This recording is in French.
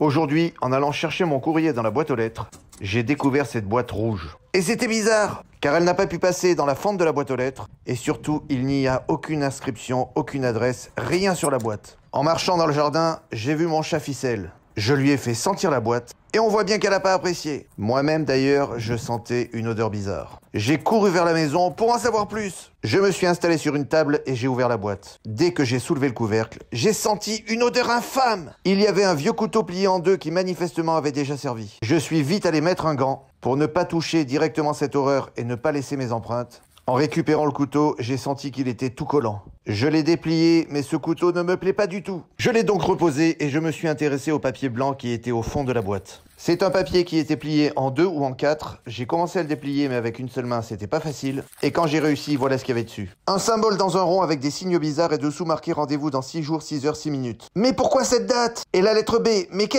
Aujourd'hui, en allant chercher mon courrier dans la boîte aux lettres, j'ai découvert cette boîte rouge. Et c'était bizarre, car elle n'a pas pu passer dans la fente de la boîte aux lettres, et surtout, il n'y a aucune inscription, aucune adresse, rien sur la boîte. En marchant dans le jardin, j'ai vu mon chat ficelle. Je lui ai fait sentir la boîte et on voit bien qu'elle n'a pas apprécié. Moi-même d'ailleurs, je sentais une odeur bizarre. J'ai couru vers la maison pour en savoir plus. Je me suis installé sur une table et j'ai ouvert la boîte. Dès que j'ai soulevé le couvercle, j'ai senti une odeur infâme. Il y avait un vieux couteau plié en deux qui manifestement avait déjà servi. Je suis vite allé mettre un gant pour ne pas toucher directement cette horreur et ne pas laisser mes empreintes. En récupérant le couteau, j'ai senti qu'il était tout collant. Je l'ai déplié, mais ce couteau ne me plaît pas du tout. Je l'ai donc reposé et je me suis intéressé au papier blanc qui était au fond de la boîte. C'est un papier qui était plié en deux ou en quatre. J'ai commencé à le déplier, mais avec une seule main, c'était pas facile. Et quand j'ai réussi, voilà ce qu'il y avait dessus. Un symbole dans un rond avec des signes bizarres et dessous marqué rendez-vous dans 6 jours, 6 heures, 6 minutes. Mais pourquoi cette date Et la lettre B Mais qu'est-ce